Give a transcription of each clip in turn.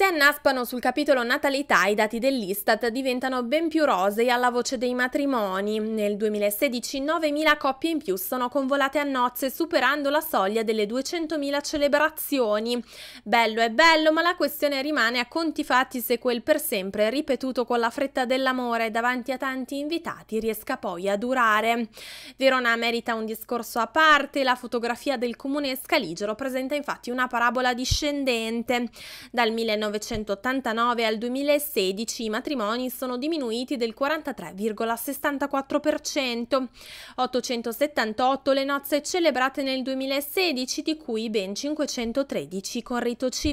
Se annaspano sul capitolo natalità, i dati dell'Istat diventano ben più rosei alla voce dei matrimoni. Nel 2016 9.000 coppie in più sono convolate a nozze, superando la soglia delle 200.000 celebrazioni. Bello è bello, ma la questione rimane a conti fatti se quel per sempre ripetuto con la fretta dell'amore davanti a tanti invitati riesca poi a durare. Verona merita un discorso a parte, la fotografia del comune scaligero presenta infatti una parabola discendente. Dal 1900 1989 al 2016 i matrimoni sono diminuiti del 43,64%, 878 le nozze celebrate nel 2016 di cui ben 513 con rito civile.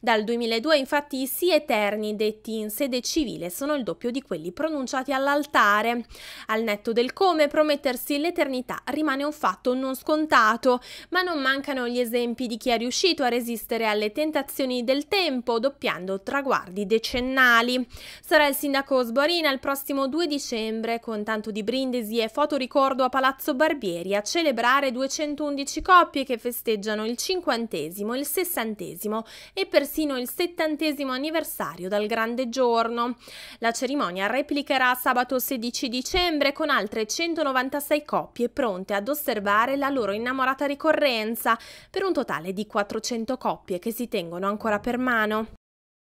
Dal 2002 infatti i sì eterni detti in sede civile sono il doppio di quelli pronunciati all'altare. Al netto del come promettersi l'eternità rimane un fatto non scontato, ma non mancano gli esempi di chi è riuscito a resistere alle tentazioni del tempo tempo, doppiando traguardi decennali. Sarà il sindaco Sborina il prossimo 2 dicembre, con tanto di brindisi e fotoricordo a Palazzo Barbieri, a celebrare 211 coppie che festeggiano il cinquantesimo, il sessantesimo e persino il settantesimo anniversario dal grande giorno. La cerimonia replicherà sabato 16 dicembre con altre 196 coppie pronte ad osservare la loro innamorata ricorrenza, per un totale di 400 coppie che si tengono ancora per mano mano.